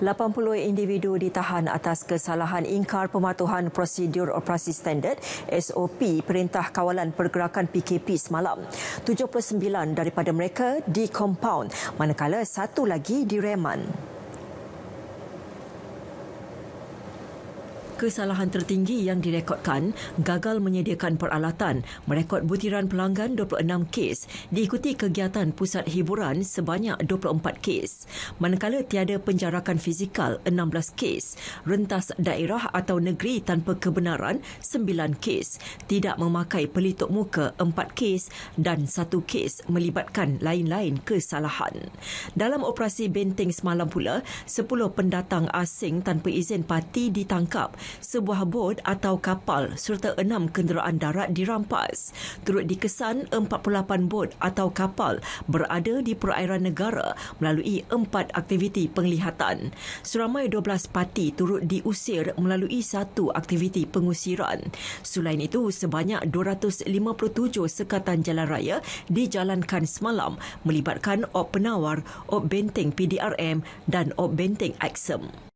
80 individu ditahan atas kesalahan ingkar pematuhan prosedur operasi standard SOP Perintah Kawalan Pergerakan PKP semalam. 79 daripada mereka dikompaun manakala satu lagi direman. kesalahan tertinggi yang direkodkan gagal menyediakan peralatan merekod butiran pelanggan 26 kes diikuti kegiatan pusat hiburan sebanyak 24 kes manakala tiada penjarakan fizikal 16 kes rentas daerah atau negeri tanpa kebenaran 9 kes tidak memakai pelitup muka 4 kes dan 1 kes melibatkan lain-lain kesalahan dalam operasi benteng semalam pula 10 pendatang asing tanpa izin parti ditangkap sebuah bot atau kapal serta enam kenderaan darat dirampas. Turut dikesan 48 bot atau kapal berada di perairan negara melalui empat aktiviti penglihatan. Seramai 12 parti turut diusir melalui satu aktiviti pengusiran. Selain itu, sebanyak 257 sekatan jalan raya dijalankan semalam melibatkan op penawar, op benteng PDRM dan op benteng Aksem.